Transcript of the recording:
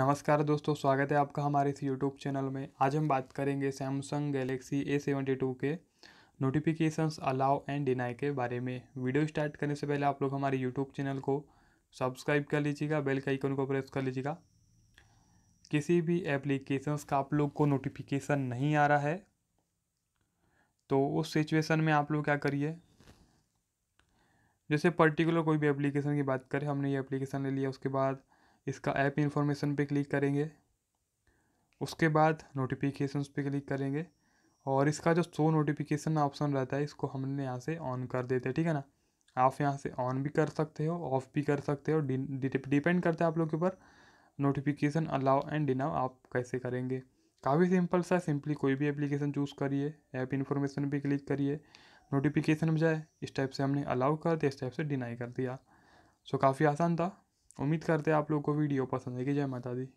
नमस्कार दोस्तों स्वागत है आपका हमारे इस यूट्यूब चैनल में आज हम बात करेंगे Samsung Galaxy A seventy two के नोटिफिकेशंस अलाउ एंड डिनाई के बारे में वीडियो स्टार्ट करने से पहले आप लोग हमारे यूट्यूब चैनल को सब्सक्राइब कर लीजिएगा बेल के आइकन को प्रेस कर लीजिएगा किसी भी एप्लीकेशंस का आप लोग को नोटिफिकेशन नहीं आ रहा है तो उस सिचुएसन में आप लोग क्या करिए जैसे पर्टिकुलर कोई भी एप्लीकेशन की बात करें हमने ये एप्लीकेशन ले लिया उसके बाद इसका ऐप इन्फॉर्मेशन पे क्लिक करेंगे उसके बाद नोटिफिकेशन पे क्लिक करेंगे और इसका जो शो नोटिफिकेशन ऑप्शन रहता है इसको हमने यहाँ से ऑन कर देते हैं ठीक है ना आप यहाँ से ऑन भी कर सकते हो ऑफ भी कर सकते हो डिपेंड करता है आप लोग के ऊपर नोटिफिकेशन अलाउ एंड डिनाउ आप कैसे करेंगे काफ़ी सिंपल सा सिंपली कोई भी एप्लीकेशन चूज़ करिए ऐप इन्फॉर्मेशन पर क्लिक करिए नोटिफिकेशन में जाए इस टाइप से हमने अलाउ कर दिया इस टाइप से डिनाई कर दिया सो काफ़ी आसान था उम्मीद करते हैं आप लोग को वीडियो पसंद है कि जय माता दी